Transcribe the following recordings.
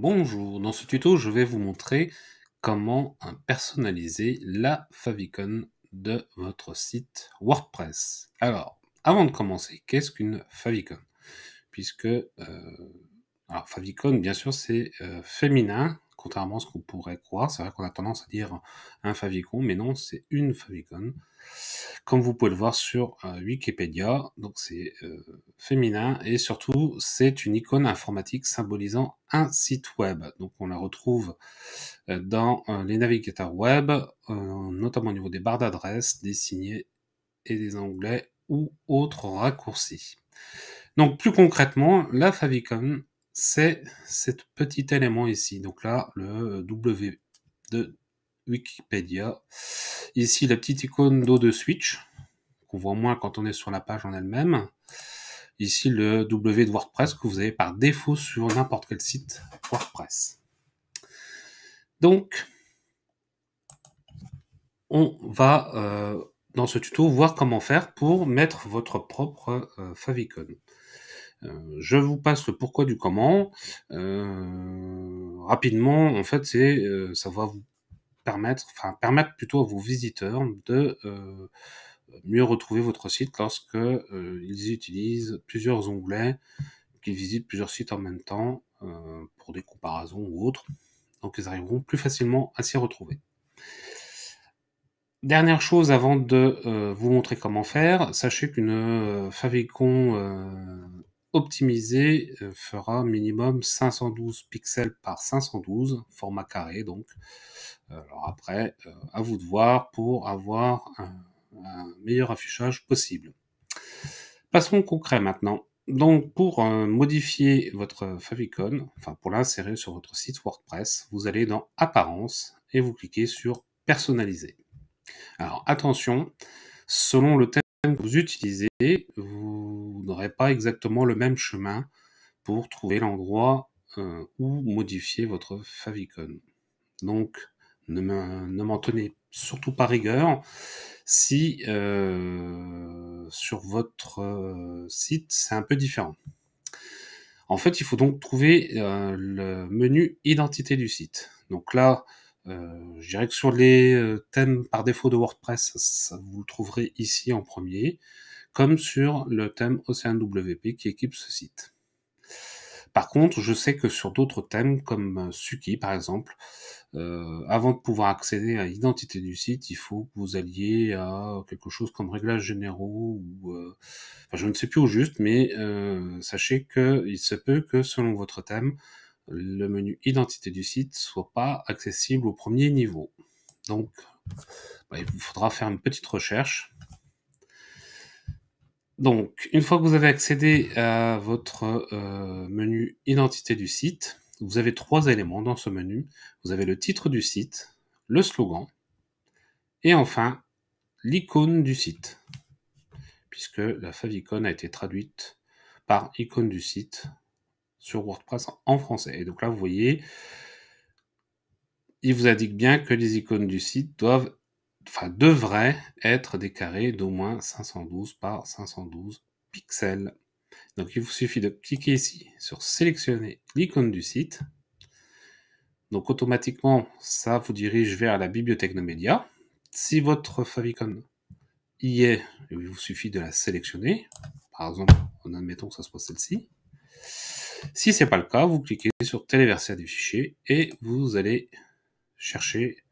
Bonjour, dans ce tuto je vais vous montrer comment personnaliser la favicon de votre site WordPress. Alors, avant de commencer, qu'est-ce qu'une favicon Puisque, euh, alors favicon bien sûr c'est euh, féminin, contrairement à ce qu'on pourrait croire. C'est vrai qu'on a tendance à dire un favicon, mais non, c'est une favicon. Comme vous pouvez le voir sur euh, Wikipédia, donc c'est euh, féminin et surtout c'est une icône informatique symbolisant un site web. Donc on la retrouve euh, dans les navigateurs web, notamment au niveau des barres d'adresse, des signets et des onglets ou autres raccourcis. Donc plus concrètement, la favicon c'est ce petit élément ici. Donc là, le W de Wikipédia. Ici, la petite icône d'eau de switch, qu'on voit moins quand on est sur la page en elle-même. Ici, le W de WordPress que vous avez par défaut sur n'importe quel site WordPress. Donc, on va euh, dans ce tuto voir comment faire pour mettre votre propre euh, favicon. Euh, je vous passe le pourquoi du comment. Euh, rapidement, en fait, c'est euh, ça va vous permettre, enfin permettre plutôt à vos visiteurs de mieux retrouver votre site lorsque ils utilisent plusieurs onglets qu'ils visitent plusieurs sites en même temps pour des comparaisons ou autres. Donc ils arriveront plus facilement à s'y retrouver. Dernière chose avant de vous montrer comment faire, sachez qu'une favicon Optimiser euh, fera minimum 512 pixels par 512, format carré donc. Alors après, euh, à vous de voir pour avoir un, meilleur affichage possible. Passons au concret maintenant. Donc pour euh, modifier votre favicon, enfin pour l'insérer sur votre site WordPress, vous allez dans Apparence et vous cliquez sur Personnaliser. Alors attention, selon le thème vous utilisez, vous n'aurez pas exactement le même chemin pour trouver l'endroit euh, où modifier votre favicon. Donc, ne m'en tenez surtout pas rigueur si euh, sur votre euh, site c'est un peu différent. En fait, il faut donc trouver le menu identité du site. Donc là, euh, je dirais que sur les euh, thèmes par défaut de WordPress, ça, vous le trouverez ici en premier, comme sur le thème OceanWP qui équipe ce site. Par contre, je sais que sur d'autres thèmes comme euh, Suki par exemple, avant de pouvoir accéder à l'identité du site, il faut que vous alliez à quelque chose comme réglages généraux ou enfin, je ne sais plus au juste, mais sachez que il se peut que selon votre thème, le menu identité du site soit pas accessible au premier niveau. Donc, bah, il vous faudra faire une petite recherche. Donc, une fois que vous avez accédé à votre euh, menu identité du site, vous avez trois éléments dans ce menu. Vous avez le titre du site, le slogan et enfin l'icône du site, puisque la favicon a été traduite par icône du site sur WordPress en français. Et donc là, vous voyez, il vous indique bien que les icônes du site doivent, enfin, devraient être des carrés d'au moins 512 par 512 pixels. Donc il vous suffit de cliquer ici sur sélectionner l'icône du site. Donc automatiquement, ça vous dirige vers la bibliothèque de médias. Si votre favicon y est, il vous suffit de la sélectionner. Par exemple, en admettant que ça soit celle-ci. Si c'est pas le cas, vous cliquez sur téléverser du fichier et vous allez chercher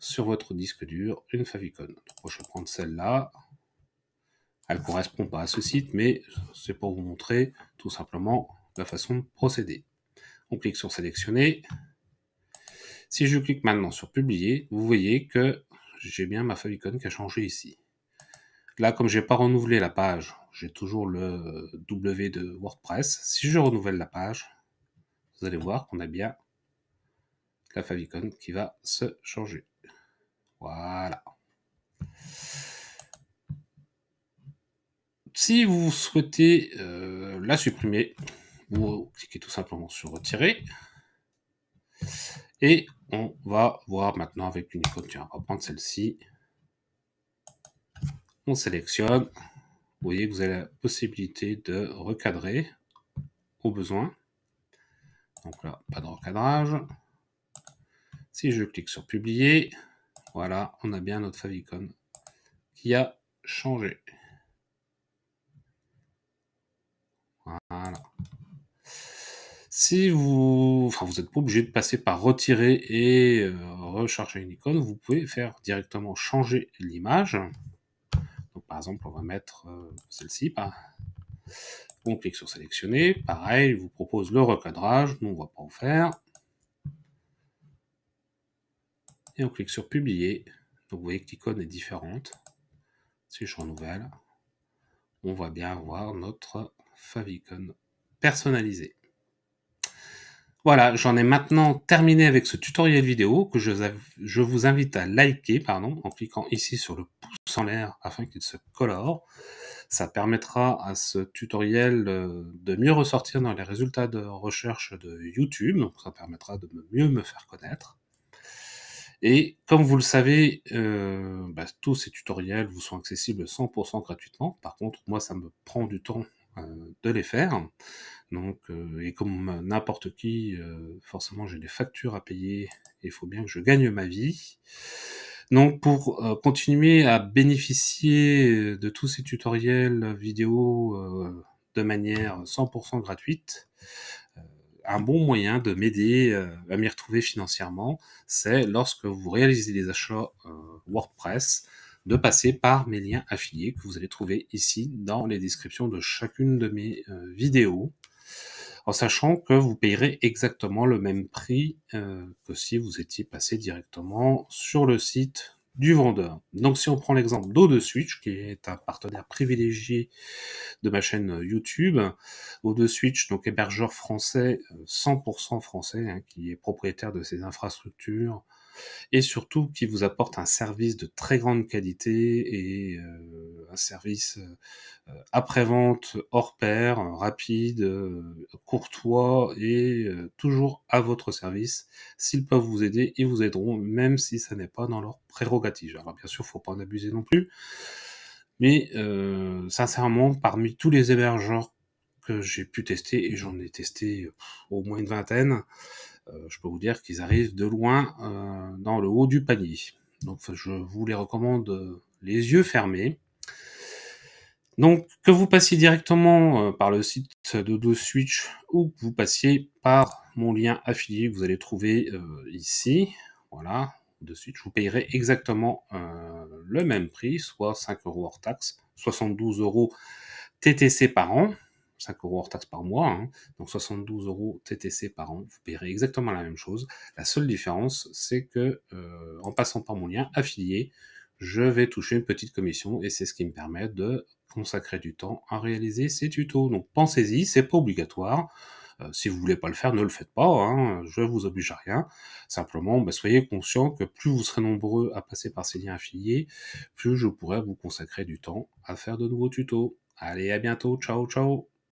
sur votre disque dur une favicon. je vais prendre celle-là. Elle ne correspond pas à ce site, mais c'est pour vous montrer tout simplement la façon de procéder. On clique sur sélectionner. Si je clique maintenant sur publier, vous voyez que j'ai bien ma favicon qui a changé ici. Là, comme je n'ai pas renouvelé la page, j'ai toujours le W de WordPress. Si je renouvelle la page, vous allez voir qu'on a bien la favicon qui va se changer. Voilà. Si vous souhaitez euh, la supprimer, vous cliquez tout simplement sur retirer. Et on va voir maintenant avec une icône. Tiens, on va prendre celle-ci. On sélectionne vous voyez que vous avez la possibilité de recadrer au besoin. Donc là, pas de recadrage. Si je clique sur publier, voilà, on a bien notre favicon qui a changé. Voilà. Si vous, enfin, vous n'êtes pas obligé de passer par retirer et euh, recharger une icône, vous pouvez faire directement changer l'image exemple, on va mettre euh, celle-ci. on clique sur sélectionner. Pareil, il vous propose le recadrage. Nous, on ne va pas en faire. Et on clique sur publier. Donc vous voyez que l'icône est différente. Si je renouvelle, on va bien avoir notre favicon personnalisé. Voilà, j'en ai maintenant terminé avec ce tutoriel vidéo que je, vous invite à liker pardon, en cliquant ici sur le pouce en l'air afin qu'il se colore. Ça permettra à ce tutoriel euh, de mieux ressortir dans les résultats de recherche de YouTube, donc ça permettra de mieux me faire connaître. Et comme vous le savez, euh, bah, tous ces tutoriels vous sont accessibles 100% gratuitement. Par contre, moi, ça me prend du temps euh, de les faire. Donc, euh, et comme n'importe qui, euh, forcément, j'ai des factures à payer et il faut bien que je gagne ma vie. Donc, pour euh, continuer à bénéficier de tous ces tutoriels vidéo de manière 100% gratuite, un bon moyen de m'aider à m'y retrouver financièrement, c'est lorsque vous réalisez des achats WordPress, de passer par mes liens affiliés que vous allez trouver ici dans les descriptions de chacune de mes vidéos en sachant que vous payerez exactement le même prix euh, que si vous étiez passé directement sur le site du vendeur. Donc si on prend l'exemple 2 Switch, qui est un partenaire privilégié de ma chaîne YouTube, o 2 Switch, donc hébergeur français, 100% euh, français, hein, qui est propriétaire de ses infrastructures, et surtout qui vous apporte un service de très grande qualité et euh, un service euh, après-vente hors pair, rapide, euh, courtois et toujours à votre service. S'ils peuvent vous aider, ils vous aideront même si ça n'est pas dans leur prérogative. Alors bien sûr, il ne faut pas en abuser non plus. Mais sincèrement, parmi tous les hébergeurs que j'ai pu tester, et j'en ai testé au moins une vingtaine, euh, je peux vous dire qu'ils arrivent de loin euh, dans le haut du panier. Donc je vous les recommande euh, les yeux fermés. Donc, que vous passiez directement par le site de Switch ou que vous passiez par mon lien affilié vous allez trouver ici, voilà, de Switch, vous payerez exactement le même prix, soit 5 euros hors taxe, 72 euros TTC par an. 5 euros hors taxe par mois, hein. donc 72 euros TTC par an, vous paierez exactement la même chose. La seule différence, c'est que euh, en passant par mon lien affilié, je vais toucher une petite commission et c'est ce qui me permet de consacrer du temps à réaliser ces tutos. Donc pensez-y, c'est pas obligatoire. Euh, si vous voulez pas le faire, ne le faites pas. Hein. je ne vous oblige à rien. Simplement, bah, soyez conscient que plus vous serez nombreux à passer par ces liens affiliés, plus je pourrai vous consacrer du temps à faire de nouveaux tutos. Allez, à bientôt. Ciao, ciao.